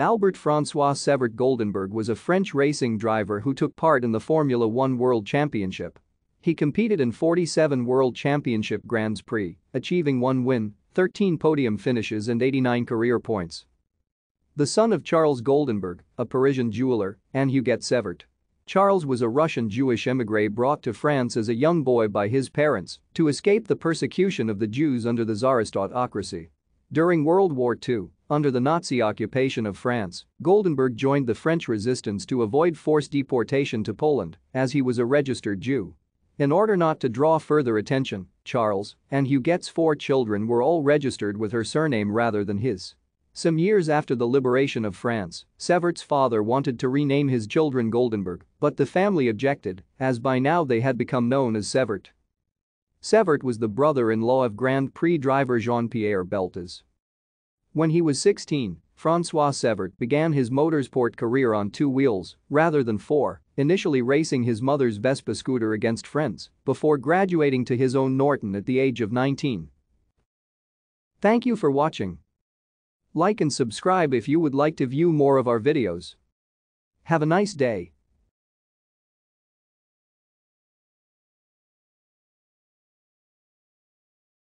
Albert Francois Severt Goldenberg was a French racing driver who took part in the Formula One World Championship. He competed in 47 World Championship Grands Prix, achieving one win, 13 podium finishes and 89 career points. The son of Charles Goldenberg, a Parisian jeweler, and Huguette Severt. Charles was a Russian Jewish emigre brought to France as a young boy by his parents to escape the persecution of the Jews under the Tsarist autocracy. During World War II, under the Nazi occupation of France, Goldenberg joined the French resistance to avoid forced deportation to Poland, as he was a registered Jew. In order not to draw further attention, Charles and Huguette's four children were all registered with her surname rather than his. Some years after the liberation of France, Severt's father wanted to rename his children Goldenberg, but the family objected, as by now they had become known as Severt. Severt was the brother-in-law of Grand Prix driver Jean-Pierre Beltas. When he was 16, Francois Severt began his motorsport career on two wheels rather than four, initially racing his mother's Vespa scooter against friends before graduating to his own Norton at the age of 19. Thank you for watching. Like and subscribe if you would like to view more of our videos. Have a nice day.